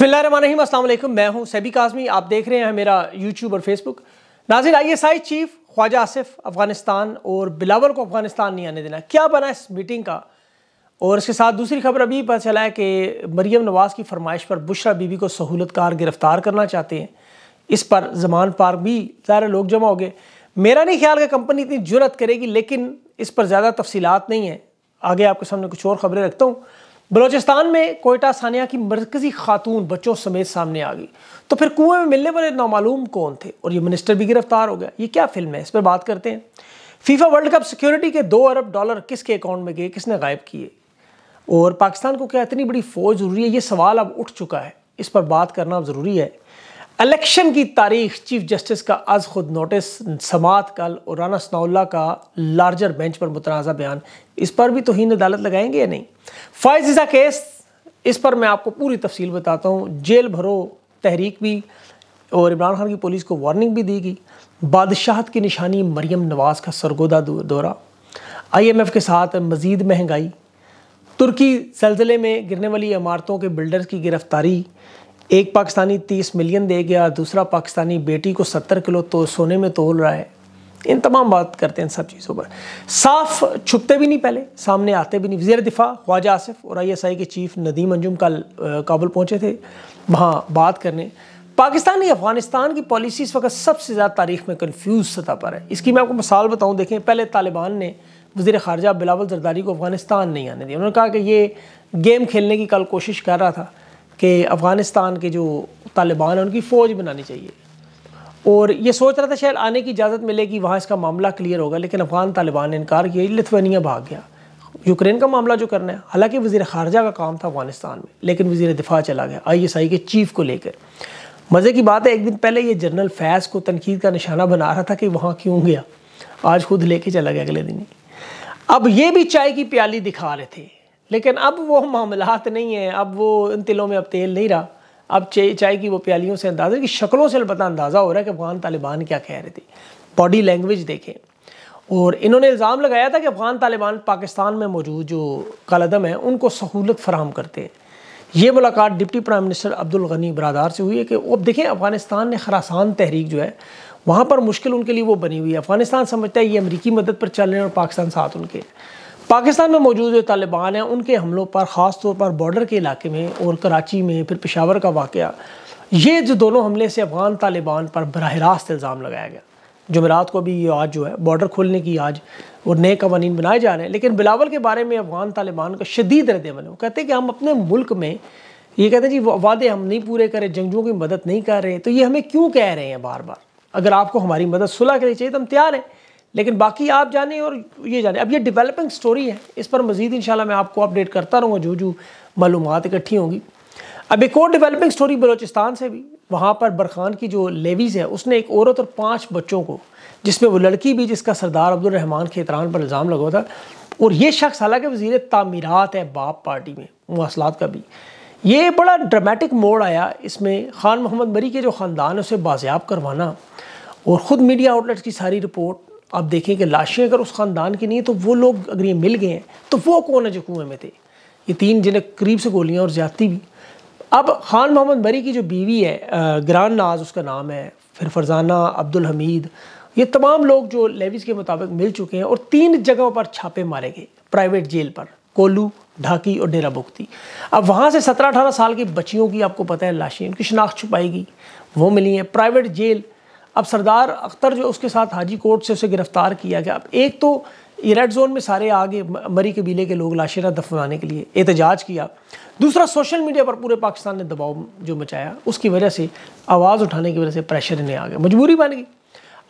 बसमिल मैं हूं सैबी काजमी आप देख रहे हैं मेरा यूट्यूब और फेसबुक नाजिर आईएसआई चीफ ख्वाजा आसिफ अफगानिस्तान और बिलावर को अफगानिस्तान नहीं आने देना क्या बना इस मीटिंग का और इसके साथ दूसरी खबर अभी पता चला है कि मरीम नवाज़ की फरमाइश पर बुशरा बीबी को सहूलतकार गिरफ्तार करना चाहते हैं इस पर जमान पार्क भी ज़ाहिर लोग जमा हो गए मेरा नहीं ख्याल कि कंपनी इतनी जरूरत करेगी लेकिन इस पर ज़्यादा तफसीत नहीं है आगे आपके सामने कुछ और खबरें रखता हूँ बलोचिस्तान में कोयटा सानिया की मरकजी खातून बच्चों समेत सामने आ गई तो फिर कुएं में मिलने वाले नामालूम कौन थे और ये मिनिस्टर भी गिरफ्तार हो गया ये क्या फिल्म है इस पर बात करते हैं फीफा वर्ल्ड कप सिक्योरिटी के दो अरब डॉलर किसके अकाउंट में गए किसने गायब किए और पाकिस्तान को क्या इतनी बड़ी फौज ज़रूरी है ये सवाल अब उठ चुका है इस पर बात करना ज़रूरी है इलेक्शन की तारीख चीफ जस्टिस का आज खुद नोटिस समात कल और राना सनाउल्ला का लार्जर बेंच पर मुतनाज़ा बयान इस पर भी तो हिंद अदालत लगाएंगे या नहीं फ़ायजा केस इस पर मैं आपको पूरी तफसील बताता हूँ जेल भरो तहरीक भी और इमरान खान की पुलिस को वार्निंग भी दी गई बादशाहत की निशानी मरियम नवाज़ का सरगोदा दौरा आईएमएफ के साथ मज़ीद महंगाई तुर्की सिलसिले में गिरने वाली इमारतों के बिल्डर्स की गिरफ्तारी एक पाकिस्तानी तीस मिलियन दे गया दूसरा पाकिस्तानी बेटी को सत्तर किलो तो सोने में तोल रहा है इन तमाम बात करते हैं सब चीज़ों पर साफ छुपते भी नहीं पहले सामने आते भी नहीं वजीर दिफा ख्वाजा आसिफ और आईएसआई के चीफ नदीम अंजुम कल काबुल पहुंचे थे वहाँ बात करने पाकिस्तान अफगानिस्तान की पॉलिसी इस वक्त सबसे ज़्यादा तारीख में कन्फ्यूज सतह पर है इसकी मैं आपको मिसाल बताऊँ देखें पहले तालिबान ने वजी खारजा बिलावल जरदारी को अफगानिस्तान नहीं आने दिया उन्होंने कहा कि ये गेम खेलने की कल कोशिश कर रहा था कि अफ़गानिस्तान के जो तालिबान हैं उनकी फ़ौज बनानी चाहिए और ये सोच रहा था शायद आने की इजाज़त मिलेगी वहाँ इसका मामला क्लियर होगा लेकिन अफ़गान तालिबान ने इनकार किया लिथवानिया भाग गया यूक्रेन का मामला जो करना है हालांकि वजीर खारजा का काम था अफगानिस्तान में लेकिन वजीर दिफा चला गया आई के चीफ को लेकर मज़े की बात है एक दिन पहले ये जनरल फैज़ को तनकीद का निशाना बना रहा था कि वहाँ क्यों गया आज खुद लेके चला गया अगले दिन ही अब ये भी चाय की प्याली दिखा रहे थे लेकिन अब वो मामलात नहीं हैं अब वो इन तिलों में अब तेल नहीं रहा अब चाय की वो प्यालियों से अंदाजा की शक्लों से अलबत्ता अंदाज़ा हो रहा है कि अफगान तालिबान क्या कह रहे थे बॉडी लैंग्वेज देखें और इन्होंने इल्ज़ाम लगाया था कि अफगान तालिबान पाकिस्तान में मौजूद जो कलदम है उनको सहूलत फराहम करते हैं ये मुलाकात deputy prime minister Abdul Ghani Baradar से हुई है कि अब देखें अफगानिस्तान ने खरासान तहरीक जो है वहाँ पर मुश्किल उनके लिए वो बनी हुई है अफगानिस्तान समझता है ये अमरीकी मदद पर चल रहे हैं और पाकिस्तान साथ उनके पाकिस्तान में मौजूद जो तालिबान हैं उनके हमलों पर ख़ास तौर पर बॉर्डर के इलाके में और कराची में फिर पेशावर का वाक़ ये जो दोनों हमले से अफ़गान तालिबान पर बरह रास्त इल्ज़ाम लगाया गया जमेरात को भी ये आज जो है बॉर्डर खोलने की आज और नए कवानीन बनाए जा रहे हैं लेकिन बिलावल के बारे में अफ़गान तालिबान का शदीद रद्द है वो कहते हैं कि हम अपने मुल्क में ये कहते हैं जी वादे हम नहीं पूरे कर रहे जंगजुओं की मदद नहीं कर रहे तो ये हमें क्यों कह रहे हैं बार बार अगर आपको हमारी मदद सुलह के लिए चाहिए तो हम तैयार हैं लेकिन बाकी आप जाने और ये जाने अब ये डेवलपिंग स्टोरी है इस पर मज़ीद इन मैं आपको अपडेट करता रहूँगा जो जो मालूम इकट्ठी होंगी अब एक और डेवलपिंग स्टोरी बलोचिस्तान से भी वहाँ पर बरखान की जो लेवीज़ है उसने एक औरत और पाँच बच्चों को जिसमें वो लड़की भी जिसका सरदार अब्दुलरहमान इतरान पर इल्ज़ाम लगा था और ये शख्स हालांकि वजीर तामीरत है बाप पार्टी में मसलात का भी ये बड़ा ड्रामेटिक मोड़ आया इसमें खान मोहम्मद मरी के जो ख़ानदान है उसे बाजियाब करवाना और ख़ुद मीडिया आउटलेट्स की सारी रिपोर्ट आप देखें कि लाशें अगर उस ख़ानदान की नहीं है तो वो लोग अगर ये मिल गए हैं तो वो कौन है जो कुएँ में थे ये तीन जिन्हें करीब से गोलियाँ और ज़्यादती भी अब ख़ान मोहम्मद बरी की जो बीवी है ग्रान नाज उसका नाम है फिर फरजाना अब्दुल हमीद ये तमाम लोग जो लेविस के मुताबिक मिल चुके हैं और तीन जगहों पर छापे मारे गए प्राइवेट जेल पर कोलू ढाकी और डेरा बुख्ती अब वहाँ से सत्रह अठारह साल की बच्चियों की आपको पता है लाशें उनकी शनाख्त छुपाई गई वो मिली हैं प्राइवेट जेल अब सरदार अख्तर जो उसके साथ हाजी कोर्ट से उसे गिरफ़्तार किया गया अब एक तो ये रेड जोन में सारे आगे मरी कबीले के लोग लाशेरा दफनाने के लिए एहतजाज किया दूसरा सोशल मीडिया पर पूरे पाकिस्तान ने दबाव जो मचाया उसकी वजह से आवाज़ उठाने की वजह से प्रेशर इन्हें आ गया मजबूरी बन गई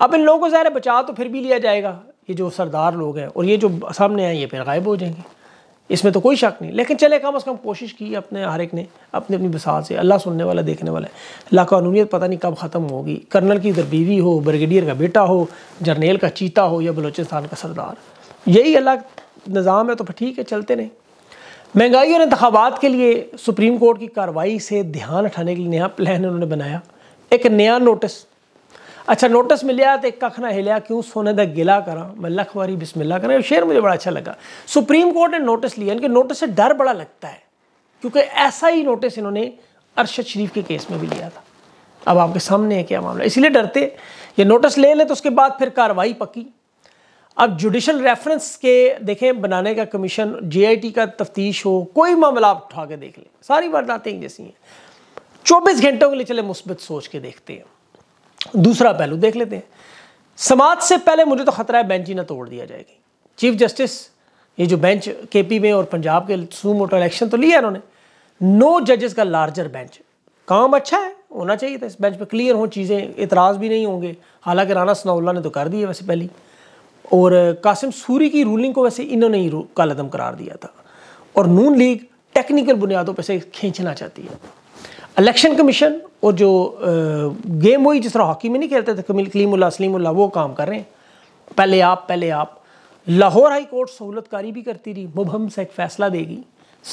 अब इन लोगों को ज़ाहिर बचा तो फिर भी लिया जाएगा ये जो सरदार लोग हैं और ये जो सामने आए ये फिर गायब हो जाएंगे इसमें तो कोई शक नहीं लेकिन चले कम अज़ कम कोशिश की अपने हर एक ने अपनी अपनी बसात से अल्लाह सुनने वाला देखने वाला है कानूनीत पता नहीं कब ख़त्म होगी कर्नल की इधर बीवी हो ब्रिगेडियर का बेटा हो जर्नेल का चीता हो या बलोचिस्तान का सरदार यही अल्लाह निज़ाम है तो फिर ठीक है चलते नहीं महंगाई और इंतबात के लिए सुप्रीम कोर्ट की कार्रवाई से ध्यान हटाने के लिए नया प्लान उन्होंने बनाया एक नया नोटिस अच्छा नोटिस मिले तो कख ना हिलया क्यों सोने का गिला करा मैं लख वारी बिस्मिल्ला करा शेर मुझे बड़ा अच्छा लगा सुप्रीम कोर्ट ने नोटिस लिया इनके नोटिस से डर बड़ा लगता है क्योंकि ऐसा ही नोटिस इन्होंने अरशद शरीफ के केस में भी लिया था अब आपके सामने है क्या मामला इसीलिए डरते ये नोटिस ले लें तो उसके बाद फिर कार्रवाई पक्की अब जुडिशल रेफरेंस के देखें बनाने का कमीशन जीआईटी का तफ्तीश हो कोई मामला आप उठा के देख लें सारी वारदातें जैसी हैं चौबीस घंटों के लिए चले मुस्बत सोच के देखते हैं दूसरा पहलू देख लेते हैं समाज से पहले मुझे तो खतरा है बेंच ही ना तोड़ दिया जाएगी चीफ जस्टिस ये जो बेंच केपी में और पंजाब के सुप्रीम कोर्ट इलेक्शन तो लिया इन्होंने नो जजेस का लार्जर बेंच काम अच्छा है होना चाहिए था इस बेंच पर क्लियर हों चीज़ें इतराज़ भी नहीं होंगे हालांकि राना सनाउल्ला ने तो कर दी है वैसे पहली और कासिम सूरी की रूलिंग को वैसे इन्होंने ही कालदम करार दिया था और नून लीग टेक्निकल बुनियादों पर से खींचना चाहती है इलेक्शन कमीशन और जो गेम वही जिस तरह हॉकी में नहीं खेलते थे कलीमुल्ला असलीमुल्ला वो काम कर रहे हैं पहले आप पहले आप लाहौर हाई कोर्ट सहूलतकारी भी करती रही मुबहम से एक फैसला देगी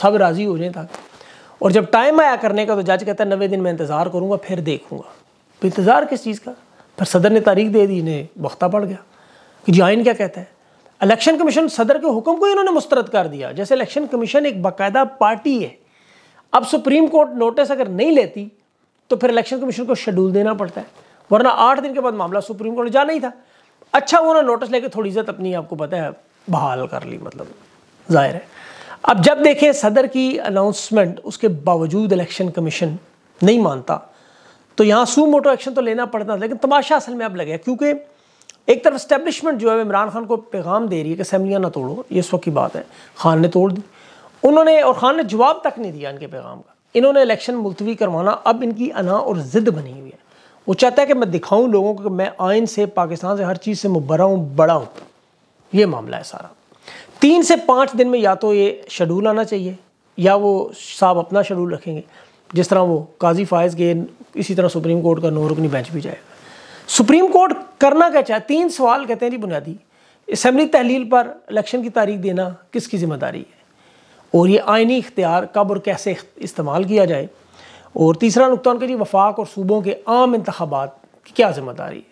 सब राज़ी हो जाए तक और जब टाइम आया करने का तो जज कहता है नवे दिन मैं इंतज़ार करूँगा फिर देखूँगा तो इंतज़ार किस चीज़ का फिर सदर ने तारीख दे दी इन्हें वक्ता पड़ गया कि जी आइन क्या कहता है इलेक्शन कमीशन सदर के हुक्म को इन्होंने मुस्तरद कर दिया जैसे इलेक्शन कमीशन एक बाकायदा पार्टी है अब सुप्रीम कोर्ट नोटिस अगर नहीं लेती तो फिर इलेक्शन कमीशन को शेड्यूल देना पड़ता है वरना आठ दिन के बाद मामला सुप्रीम कोर्ट जाना ही था अच्छा उन्होंने नोटिस लेके थोड़ी इज्जत अपनी आपको पता है बहाल कर ली मतलब जाहिर है अब जब देखें सदर की अनाउंसमेंट उसके बावजूद इलेक्शन कमीशन नहीं मानता तो यहाँ सू मोटो एक्शन तो लेना पड़ता था लेकिन तमाशा असल में अब लगे क्योंकि एक तरफ स्टैब्लिशमेंट जो है इमरान खान को पैगाम दे रही है कि असम्बलियाँ ना तोड़ो ये इस वक्त की बात है खान ने तोड़ दी उन्होंने और ख़ान ने जवाब तक नहीं दिया इनके पैगाम का इन्होंने इलेक्शन मुलतवी करवाना अब इनकी अना और ज़िद बनी हुई है वो चाहता है कि मैं दिखाऊं लोगों को कि मैं आयन से पाकिस्तान से हर चीज़ से मुबरा हूँ बड़ा हूँ ये मामला है सारा तीन से पाँच दिन में या तो ये शेड्यूल आना चाहिए या वो साहब अपना शेड्यूल रखेंगे जिस तरह वो काजी फायज के इसी तरह सुप्रीम कोर्ट का नौरुकनी बेंच भी जाएगा सुप्रीम कोर्ट करना क्या चाहे तीन सवाल कहते हैं जी बुनियादी असम्बली तहलील पर इलेक्शन की तारीख देना किसकी जिम्मेदारी है और ये आइनी इख्तियार कब और कैसे इस्तेमाल किया जाए और तीसरा नुकता उनके जी वफाक और सूबों के आम इंतबात की क्या जिम्मेदारी है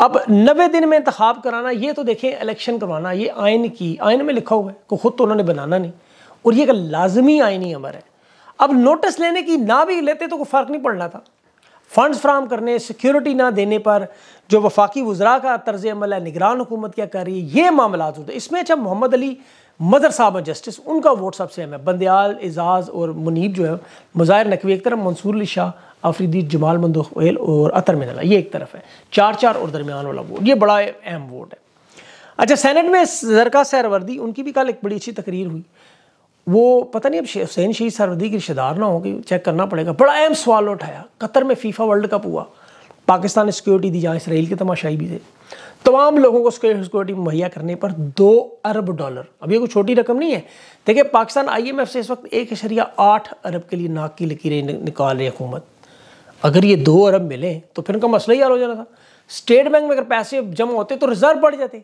अब नबे दिन में इंतब कराना ये तो देखें इलेक्शन करवाना ये आयन की आयन में लिखा हुआ है को ख़ुद तो उन्होंने बनाना नहीं और ये एक लाजमी आइनी अमर है अब नोटिस लेने की ना भी लेते तो कोई फ़र्क नहीं पड़ना था फंड्स फ्राहम करने सिक्योरिटी ना देने पर जो वफाकी वजरा का तर्ज अमल है निगरान हुकूमत क्या कर रही है ये मामला होते इसमें अच्छा मोहम्मद अली मदर साहब हैं जस्टिस उनका वोट सबसे अहम है बंदयाल एजाज़ और मुनीब जो है मुजाहिर नकवी एक तरफ मंसूर अली शाह आफरीदी जमाल मंदोल और अतर मिनला ये एक तरफ है चार चार और दरमियान वाला वोट ये बड़ा अहम वोट है अच्छा सैनट में जरका सरवर्दी उनकी भी कल एक बड़ी अच्छी तकरीर हुई वो पता नहीं अब हुसैन शहीद सरवर्दी की रिश्तेदार ना होगी चेक करना पड़ेगा बड़ा अहम सवाल उठाया कतर में फीफा वर्ल्ड कप हुआ पाकिस्तान सिक्योरिटी दी जाए इसराइल के तमाशाई भी थे तमाम लोगों को सिक्योरिटी मुहैया करने पर दो अरब डॉलर अब ये कोई छोटी रकम नहीं है देखिए पाकिस्तान आईएमएफ से इस वक्त एक इशरिया आठ अरब के लिए नाक की लकीरें निकाल रही हुकूमत अगर ये दो अरब मिले तो फिर उनका मसला ही हाल हो जाना था स्टेट बैंक में अगर पैसे जमा होते तो रिजर्व बढ़ जाते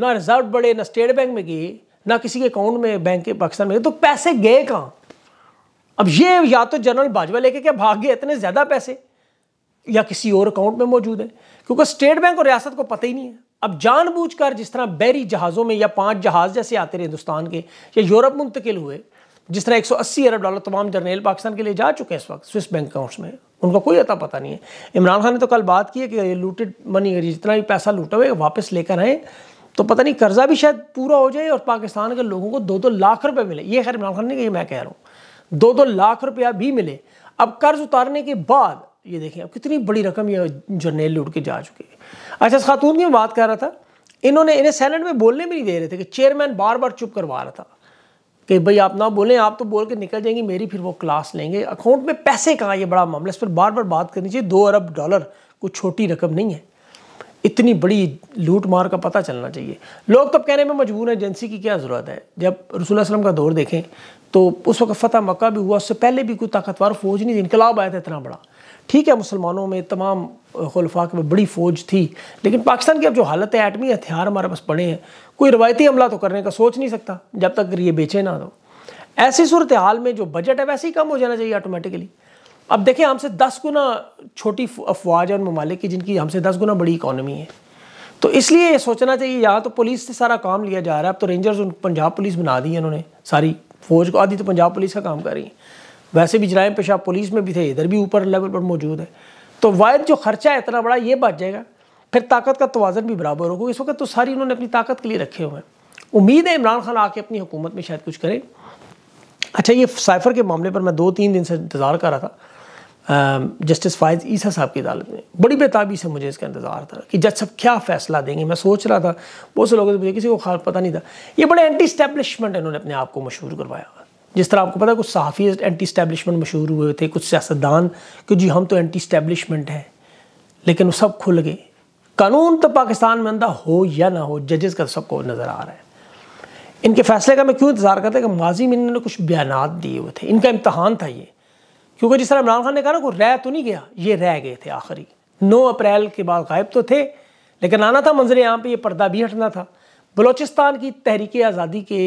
ना रिजर्व बढ़े ना स्टेट बैंक में गए ना किसी के अकाउंट में बैंक के पाकिस्तान में गए तो पैसे गए कहाँ अब ये या तो जनरल बाजवा लेके क्या भाग गए इतने ज़्यादा पैसे या किसी और अकाउंट में मौजूद है क्योंकि स्टेट बैंक और रियासत को पता ही नहीं है अब जानबूझकर जिस तरह बैरी जहाज़ों में या पांच जहाज़ जैसे आते रहे हिंदुस्तान के या यूरोप मुंतकिल हुए जिस तरह 180 अरब डॉलर तमाम जर्नेल पाकिस्तान के लिए जा चुके हैं इस वक्त स्विस बैंक अकाउंट्स में उनका कोई अता पता नहीं है इमरान खान ने तो कल बात की है कि लूटेड मनी जितना भी पैसा लूटा हुआ है वापस लेकर आए तो पता नहीं कर्जा भी शायद पूरा हो जाए और पाकिस्तान के लोगों को दो दो लाख रुपये मिले ये खैर इमरान खान ने कही मैं कह रहा हूँ दो दो लाख रुपया भी मिले अब कर्ज उतारने के बाद ये देखें अब कितनी बड़ी रकम ये जर्नेल लूट के जा चुकी है अच्छा खातून की बात कर रहा था इन्होंने इन्हें सैनट में बोलने भी नहीं दे रहे थे कि चेयरमैन बार बार चुप करवा रहा था कि भाई आप ना बोलें आप तो बोल के निकल जाएंगी मेरी फिर वो क्लास लेंगे अकाउंट में पैसे कहाँ ये बड़ा मामला इस पर बार बार बात करनी चाहिए दो अरब डॉलर कोई छोटी रकम नहीं है इतनी बड़ी लूट मार का पता चलना चाहिए लोग तो कहने में मजबूर हैं एजेंसी की क्या ज़रूरत है जब रसूल वसलम का दौर देखें तो उस वक्त फतह मक्का भी हुआ उससे पहले भी कोई ताकतवर फौज नहीं थी इनकलाब आया था इतना बड़ा ठीक है मुसलमानों में तमाम खलफा के बड़ी फ़ौज थी लेकिन पाकिस्तान की अब जो हालत है एटमी हथियार हमारे पास पड़े हैं कोई रवायती हमला तो करने का सोच नहीं सकता जब तक ये बेचे ना दो तो। ऐसी सूरत हाल में जो बजट है वैसे ही कम हो जाना चाहिए ऑटोमेटिकली अब देखें हमसे दस गुना छोटी अफवाज है उन ममालिक की जिनकी हमसे दस गुना बड़ी इकानमी है तो इसलिए ये सोचना चाहिए यहाँ तो पुलिस से सारा काम लिया जा रहा है अब तो रेंजर्स उन पंजाब पुलिस बना दी है उन्होंने सारी फौज को आधी तो पंजाब पुलिस का काम कर रही है वैसे भी जराय पेशा पुलिस में भी थे इधर भी ऊपर लेवल पर मौजूद है तो वायद जो खर्चा है इतना बड़ा ये बच जाएगा फिर ताकत का तोज़न भी बराबर होगा इस वक्त तो सारी उन्होंने अपनी ताकत के लिए रखे हुए हैं उम्मीद है इमरान खान आके अपनी हुकूमत में शायद कुछ करें अच्छा ये साइफर के मामले पर मैं दो तीन दिन से इंतज़ार कर रहा था जस्टिस फायज ईसा साहब की अदालत में बड़ी बेताबी से मुझे इसका इंतज़ार था कि जज साहब क्या फैसला देंगे मैं सोच रहा था बहुत से लोगों से मुझे किसी को खास पता नहीं था ये बड़े एंटी स्टैब्लिशमेंट इन्होंने अपने आप को मशहूर करवाया जिस तरह आपको पता है कुछ सहाफ़ी एंटी स्टैब्लिशमेंट मशहूर हुए थे कुछ सियासतदान कि जी हम तो एंटी स्टैब्लिशमेंट हैं लेकिन वो सब खुल गए कानून तो पाकिस्तान में अंदा हो या ना हो जजेस का तो सबको नज़र आ रहा है इनके फैसले का मैं क्यों इंतज़ार करता कि माजी में इन्होंने कुछ बयान दिए हुए थे इनका इम्तहान था ये क्योंकि जिस तरह इमरान खान ने कहा ना कोई रह तो नहीं गया ये रह गए थे आखिरी नौ अप्रैल के बाद गायब तो थे लेकिन आना था मंजर यहाँ पर यह पर्दा भी हटना था बलोचिस्तान की तहरीक आज़ादी के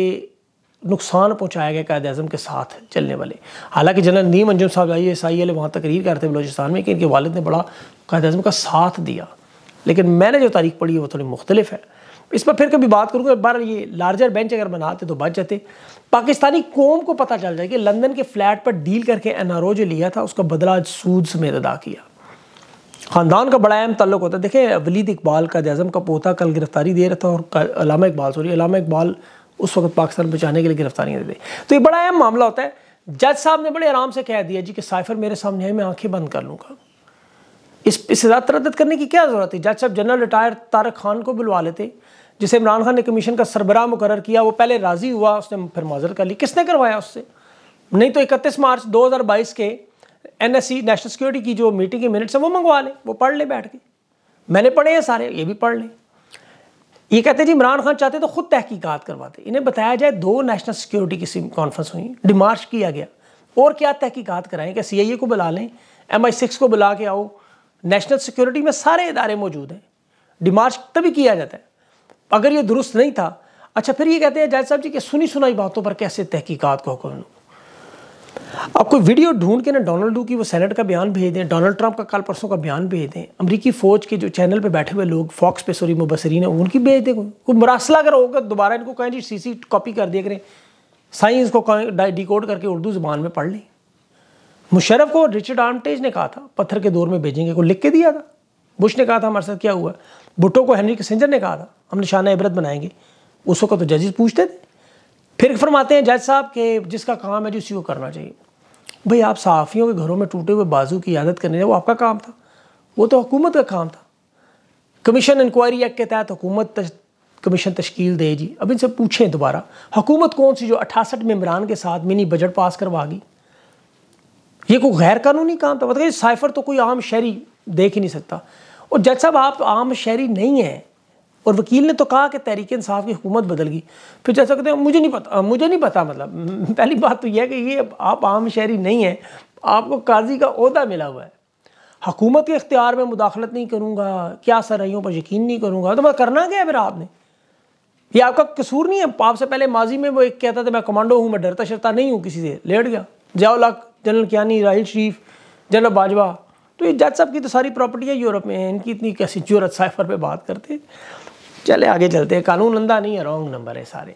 नुकसान पहुँचाया गया कायद अजम के साथ चलने वाले हालांकि जनरल नीम अंजुम साहब आई एस आई एल वहाँ तकरीर करते बलोचिस्तान में कि इनके वालद ने बड़ा कायद अजम का साथ दिया लेकिन मैंने जो तारीख पढ़ी है वो थोड़ी मुख्तलिफ है इस पर फिर कभी बात करूँगा बार ये लार्जर बेंच अगर बनाते तो बच जाते पाकिस्तानी कौम को पता चल जाए कि लंदन के फ्लैट पर डील करके एन आर ओ जो लिया था उसका बदला आज सूद समेत अदा किया ख़ानदान का बड़ा अहम तल्लक होता है देखें वलीद इकबाल का अजम का पोता कल गिरफ्तारी दे रहा था और अलामा इकबाल सॉरी अलामा इकबाल उस वक्त पाकिस्तान बचाने के लिए गिरफ्तारियां दे दी तो ये बड़ा अहम मामला होता है जज साहब ने बड़े आराम से कह दिया जी कि साइफर मेरे सामने है मैं आंखें बंद कर लूँगा इस इससे ज़्यादा तरदत करने की क्या ज़रूरत है जज साहब जनरल रिटायर तारक खान को बुलवा लेते जिसे इमरान खान ने कमीशन का सरबराह मुकर किया वो पहले राज़ी हुआ उसने फिर माजर कर ली किसने करवाया उससे नहीं तो इकतीस मार्च बाईस के एन नेशनल सिक्योरिटी की जो मीटिंग के मिनट्स हैं वो मंगवा लें वो पढ़ लें बैठ के मैंने पढ़े हैं सारे ये भी पढ़ लें ये कहते हैं जी इमरान खान चाहते तो खुद तहकीकत करवाते इन्हें बताया जाए दो नेशनल सिक्योरिटी की कॉन्फ्रेंस हुई डिमार्च किया गया और क्या तहकीकत कराएं क्या सी आई ए को बुला लें एम आई सिक्स को बुला के आओ नेशनल सिक्योरिटी में सारे इदारे मौजूद हैं डिमार्च तभी किया जाता है अगर ये दुरुस्त नहीं था अच्छा फिर ये कहते हैं जायद साहब जी कि सुनी सुनाई बातों पर कैसे तहकीकत को हुक्म आप कोई वीडियो ढूंढ के ना डोनाल्ड डू की वो सेनेट का बयान भेज दें डोनाल्ड ट्रंप का कल परसों का बयान भेज दें अमरीकी फ़ौज के जो चैनल पर बैठे हुए लोग फॉक्स पे सॉरी मुबसरीन है उनकी भेज दें कोई मरासला अगर होगा दोबारा इनको कहें जी सी सी कॉपी कर दिया करें साइंस को डिकोड करके उर्दू जबान में पढ़ लें मुशरफ को रिचर्ड आर्मटेज ने कहा था पत्थर के दौर में भेजेंगे को लिख के दिया था बुश ने कहा था हमारे साथ क्या हुआ भुट्टो को हैनरी कसेंजर ने कहा था हम निशाना इबरत बनाएंगे उस वक्त तो जजेस पूछते थे फिर फरमाते हैं जज साहब के जिसका काम है जी उसी को करना चाहिए भाई आप सहाफ़ियों के घरों में टूटे हुए बाजू की यादत करने वो आपका काम था वो तो हुकूमत का काम था कमीशन इंक्वायरी एक्ट के तहत हुकूमत कमीशन तश्कील दे जी अब इनसे पूछें दोबारा हुकूमत कौन सी जो अठासठ मम्बरान के साथ मिनी बजट पास करवा गई ये कोई गैर कानूनी काम था मतलब साइफर तो कोई आम शहरी देख ही नहीं सकता और जज साहब आप आम शहरी नहीं हैं और वकील ने तो कहा कि तहरीक इंसाफ की हुकूमत बदल गई फिर जैसा कहते हैं मुझे नहीं पता मुझे नहीं पता मतलब पहली बात तो यह है कि ये आप आम शहरी नहीं हैं आपको काजी का अहदा मिला हुआ है हकूमत के इख्तियार में मुदाखलत नहीं करूँगा क्या सराइयों पर यकीन नहीं करूँगा तो मैं करना क्या है फिर आपने ये आपका कसूर नहीं है आपसे पहले माजी में वो एक कहता था मैं कमांडो हूँ मैं डरता शरता नहीं हूँ किसी से लेट गया जयाल जनरल क्यानी राहल शरीफ जनरल बाजवा तो ये जज साहब की तो सारी प्रॉपर्टियाँ यूरोप में है इनकी इतनी कैसी जरूरत साइफर पर बात करते चले आगे चलते हैं कानून अंधा नहीं है रॉन्ग नंबर है सारे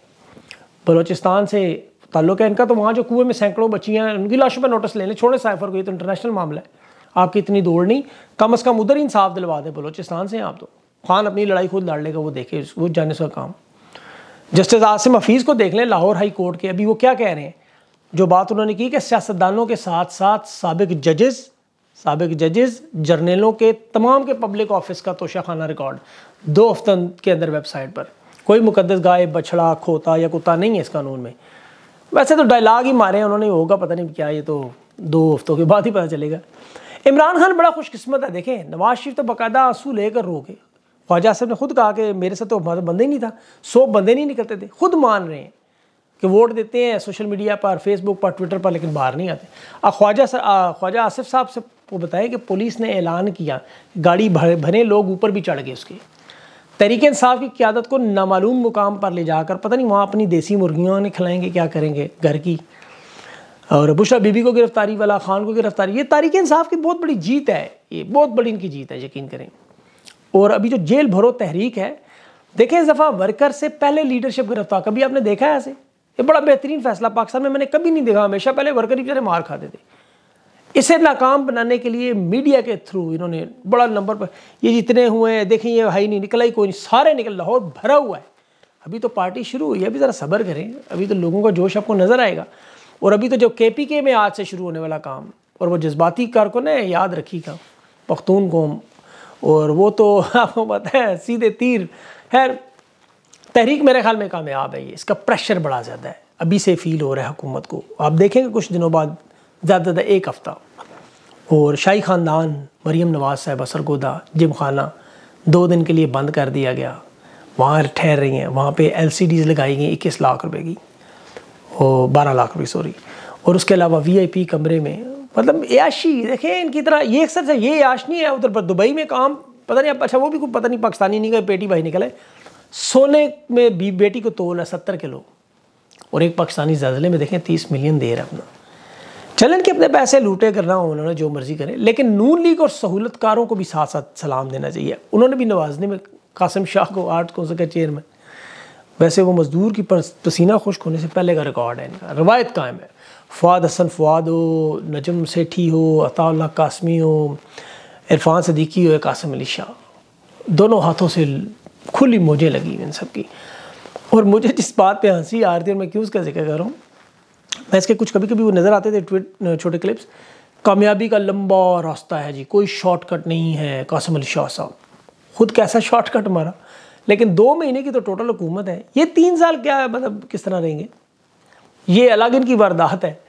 बलोचिस्तान से ताल्लुक है इनका तो वहाँ जो कुएं में सैकड़ों बच्चियाँ हैं उनकी लाशों पर नोटिस लेने छोड़े साइफर को ये तो इंटरनेशनल मामला है आपकी इतनी दौड़ नहीं कम अज़ कम उधर ही इंसाफ दिलवा दें बलोचिस्तान से आप तो खान अपनी लड़ाई खुद लड़ लेगा वो देखे वो जाने से काम जस्टिस आसिम हफीज़ को देख लें लाहौर हाई कोर्ट के अभी वो क्या कह रहे हैं जो बात उन्होंने की कि सियासतदानों के साथ साथ सबक जजेस सबक जजेस जर्नलों के तमाम के पब्लिक ऑफिस का तोशाखाना रिकॉर्ड दो हफ्तों के अंदर वेबसाइट पर कोई मुकदस गाय बछड़ा खोता या कुत्ता नहीं है इस कानून में वैसे तो डायलाग ही मारे हैं उन्होंने होगा पता नहीं क्या ये तो दो हफ्तों के बाद ही पता चलेगा इमरान खान बड़ा खुशकस्मत है देखें नवाज शरीफ तो बाकायदा आंसू लेकर रो गए ख्वाजा साहब ने खुद कहा कि मेरे साथ तो बंदे ही नहीं था सौ बंदे नहीं निकलते थे खुद मान रहे हैं कि वोट देते हैं सोशल मीडिया पर फेसबुक पर ट्विटर पर लेकिन बाहर नहीं आते अब ख्वाजा ख्वाजा आसिफ साहब से वो बताएं कि पुलिस ने ऐलान किया गाड़ी भरे भरे लोग ऊपर भी चढ़ गए उसके तरीके इंसाफ की क्यादत को नामालूम मुकाम पर ले जाकर पता नहीं वहाँ अपनी देसी मुर्गियों ने खिलाएंगे क्या करेंगे घर की और बुशा बीबी को गिरफ्तारी वाला खान को गिरफ्तारी ये तारीख इंसाफ की बहुत बड़ी जीत है ये बहुत बड़ी इनकी जीत है यकीन करें और अभी जो जेल भरो तहरीक है देखें इस दफ़ा वर्कर से पहले लीडरशिप गिरफ्तार कभी आपने देखा है ऐसे ये बड़ा बेहतरीन फैसला पाकिस्तान में मैंने कभी नहीं देखा हमेशा पहले वर्कर ही बेचारे मार खाते थे इसे नाकाम बनाने के लिए मीडिया के थ्रू इन्होंने बड़ा नंबर पर ये जितने हुए हैं देखें ये भाई नहीं निकला ही कोई नहीं सारे निकल लाहौर भरा हुआ है अभी तो पार्टी शुरू हुई है अभी ज़रा सब्र करें अभी तो लोगों का जोश आपको नज़र आएगा और अभी तो जो के पी के में आज से शुरू होने वाला काम और वो जज्बाती कारकुन है याद रखिएगा पख्तून कौम और वो तो आपको पता है सीधे तीर खैर तहरीक मेरे ख्याल में कामयाब है ये इसका प्रेशर बड़ा ज़्यादा है अभी से फील हो रहा है हुकूमत को आप देखेंगे कुछ दिनों बाद ज़्यादा ज़्यादा एक हफ़्ता और शाही ख़ानदान मरीम नवाज़ साहब सरगोदा जिम खाना दो दिन के लिए बंद कर दिया गया वहाँ ठहर रही हैं वहाँ पे एलसीडीज़ लगाई गई इक्कीस लाख रुपए की और बारह लाख रुपए सॉरी और उसके अलावा वीआईपी कमरे में मतलब याशी देखें इनकी तरह ये अक्सर ये याश नहीं है उधर पर दुबई में काम पता नहीं अच्छा वो भी कुछ पता नहीं पाकिस्तानी नहीं गए बेटी भाई निकले सोने में बी बेटी को तोल सत्तर किलो और एक पाकिस्तानी जल्जले में देखें तीस मिलियन दे रहा अपना चलन के अपने पैसे लूटे करना हूँ उन्होंने जो मर्जी करें लेकिन नून लीग और सहूलतकारों को भी साथ साथ सलाम देना चाहिए उन्होंने भी नवाजने में कासिम शाह को आर्ट कौंसिल का चेयरमैन वैसे वो मजदूर की पसीना खुश्क होने से पहले का रिकॉर्ड है इनका रवायत कायम है फवाद हसन फवाद हो नजम सेठी हो अता कासमी हो इरफान सदीकी हो कासम अली शाह दोनों हाथों से खुली मोजें लगी इन सब की और मुझे जिस बात पे हंसी आ रही है और मैं क्यों उसका जिक्र कर रहा हूँ मैं इसके कुछ कभी कभी वो नज़र आते थे ट्वीट छोटे क्लिप्स कामयाबी का लंबा रास्ता है जी कोई शॉर्टकट नहीं है कासिम अली शाह साहब खुद कैसा शॉर्टकट मारा लेकिन दो महीने की तो टोटल हुकूमत है ये तीन साल क्या है मतलब किस तरह रहेंगे ये अलग इनकी वारदात है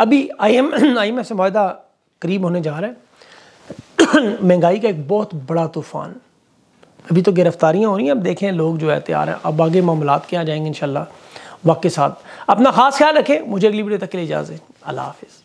अभी I M I M S माह करीब होने जा रहा है महंगाई का एक बहुत बड़ा तूफान अभी तो गिरफ्तारियां हो रही हैं अब देखें लोग जो है तैयार हैं अब आगे मामला क्या जाएंगे इंशाल्लाह वक्त के साथ अपना खास ख्याल रखें मुझे अगली वीडियो तक के लिए इजाज़त अल्लाह हाफिज़